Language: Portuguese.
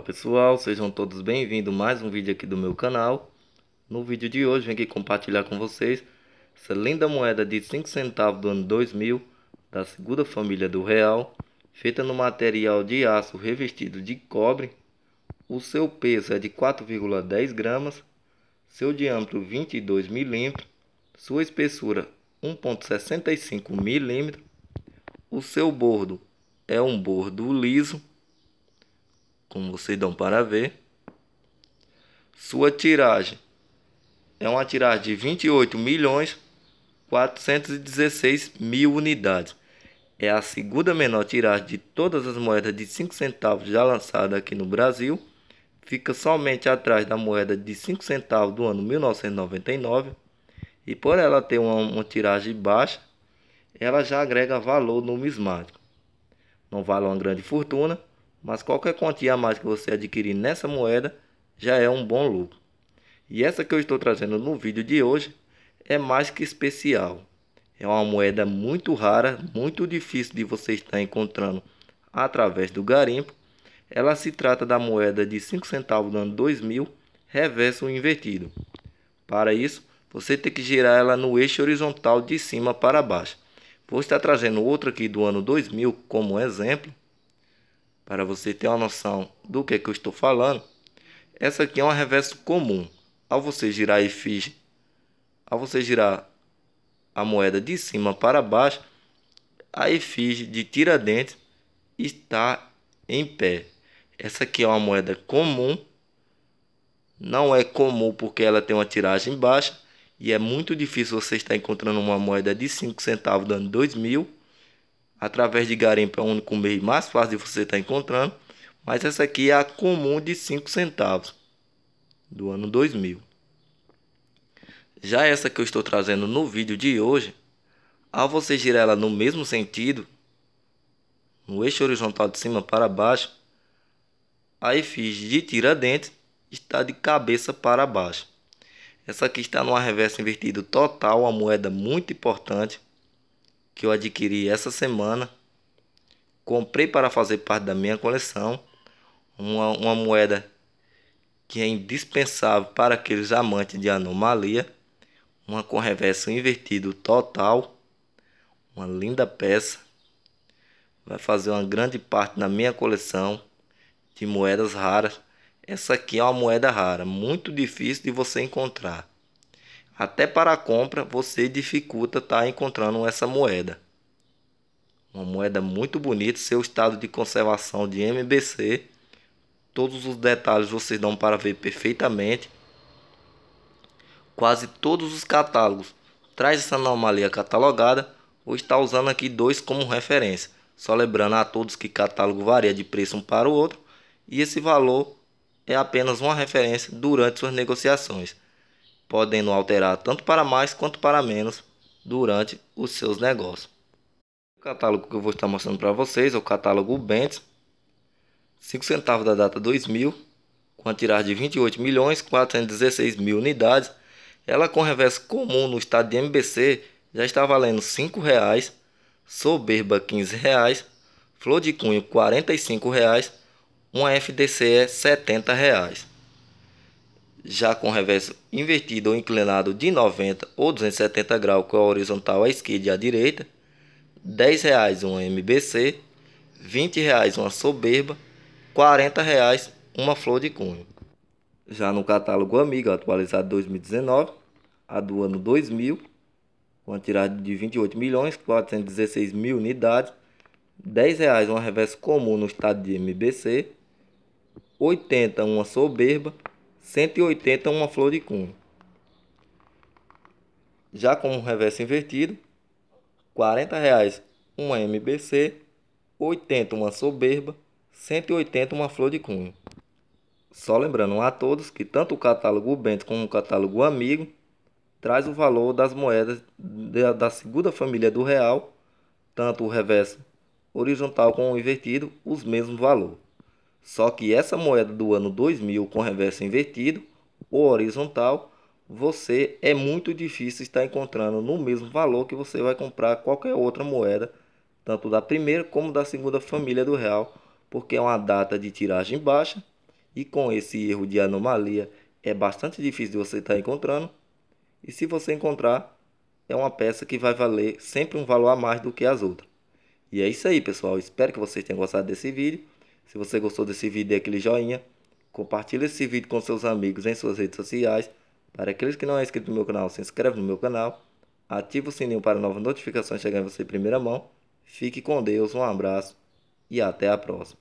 pessoal, sejam todos bem-vindos mais um vídeo aqui do meu canal. No vídeo de hoje venho aqui compartilhar com vocês essa linda moeda de 5 centavos do ano 2000 da segunda família do real, feita no material de aço revestido de cobre. O seu peso é de 4,10 gramas, seu diâmetro 22 milímetros, sua espessura 1,65 milímetros, o seu bordo é um bordo liso como vocês dão para ver. Sua tiragem é uma tiragem de 28 milhões 416 mil unidades. É a segunda menor tiragem de todas as moedas de 5 centavos já lançada aqui no Brasil. Fica somente atrás da moeda de 5 centavos do ano 1999. E por ela ter uma, uma tiragem baixa, ela já agrega valor numismático. Não vale uma grande fortuna, mas qualquer quantia a mais que você adquirir nessa moeda já é um bom lucro. E essa que eu estou trazendo no vídeo de hoje é mais que especial. É uma moeda muito rara, muito difícil de você estar encontrando através do garimpo. Ela se trata da moeda de 5 centavos do ano 2000, reverso invertido. Para isso, você tem que girar ela no eixo horizontal de cima para baixo. Vou estar trazendo outra aqui do ano 2000 como exemplo para você ter uma noção do que, é que eu estou falando, essa aqui é um reverso comum. Ao você girar a efígie, ao você girar a moeda de cima para baixo, a efígie de Tiradentes está em pé. Essa aqui é uma moeda comum. Não é comum porque ela tem uma tiragem baixa e é muito difícil você estar encontrando uma moeda de 5 centavos dando ano mil através de garimpo é o único meio mais fácil de você estar tá encontrando, mas essa aqui é a comum de 5 centavos do ano 2000. Já essa que eu estou trazendo no vídeo de hoje, ao você girar ela no mesmo sentido, no eixo horizontal de cima para baixo, a efígie de Tiradentes está de cabeça para baixo. Essa aqui está numa reversa invertida total, uma moeda muito importante que eu adquiri essa semana. Comprei para fazer parte da minha coleção. Uma, uma moeda que é indispensável para aqueles amantes de anomalia. Uma com reverso invertido total. Uma linda peça. Vai fazer uma grande parte na minha coleção de moedas raras. Essa aqui é uma moeda rara, muito difícil de você encontrar até para a compra você dificulta estar tá encontrando essa moeda. Uma moeda muito bonita, seu estado de conservação de MBC. Todos os detalhes vocês dão para ver perfeitamente. Quase todos os catálogos traz essa anomalia catalogada ou está usando aqui dois como referência. Só lembrando a todos que catálogo varia de preço um para o outro e esse valor é apenas uma referência durante suas negociações podendo alterar tanto para mais quanto para menos durante os seus negócios. O catálogo que eu vou estar mostrando para vocês é o catálogo Bentes, 5 centavos da data 2000, com a tiragem de 28 milhões 416 mil unidades. Ela com reverso comum no estado de MBC já está valendo R$ 5,00, Soberba R$ 15,00, Flor de Cunho R$ 45,00, uma FDC é R$ 70,00 já com reverso invertido ou inclinado de 90 ou 270 graus com a horizontal à esquerda e à direita, R$ 10,00 uma MBC, R$ 20,00 uma soberba, R$ 40,00 uma flor de cunho. Já no catálogo Amigo, atualizado 2019, a do ano 2000, com a tirada de 28 milhões 416 mil unidades, R$ 10,00 uma reverso comum no estado de MBC, 80 uma soberba, 180 uma flor de cunho. Já com o reverso invertido, R$ reais uma MBC, 80 uma soberba, 180 uma flor de cunho. Só lembrando a todos que tanto o catálogo Bento como o catálogo Amigo traz o valor das moedas da segunda família do real, tanto o reverso horizontal como o invertido, os mesmos valores. Só que essa moeda do ano 2000 com reverso invertido ou horizontal, você é muito difícil estar encontrando no mesmo valor que você vai comprar qualquer outra moeda, tanto da primeira como da segunda família do real, porque é uma data de tiragem baixa e com esse erro de anomalia é bastante difícil de você estar encontrando. E se você encontrar, é uma peça que vai valer sempre um valor a mais do que as outras. E é isso aí, pessoal. Espero que vocês tenham gostado desse vídeo. Se você gostou desse vídeo, dê aquele joinha. Compartilhe esse vídeo com seus amigos em suas redes sociais. Para aqueles que não é inscrito no meu canal, se inscreve no meu canal. Ative o sininho para novas notificações chegarem em você em primeira mão. Fique com Deus, um abraço e até a próxima.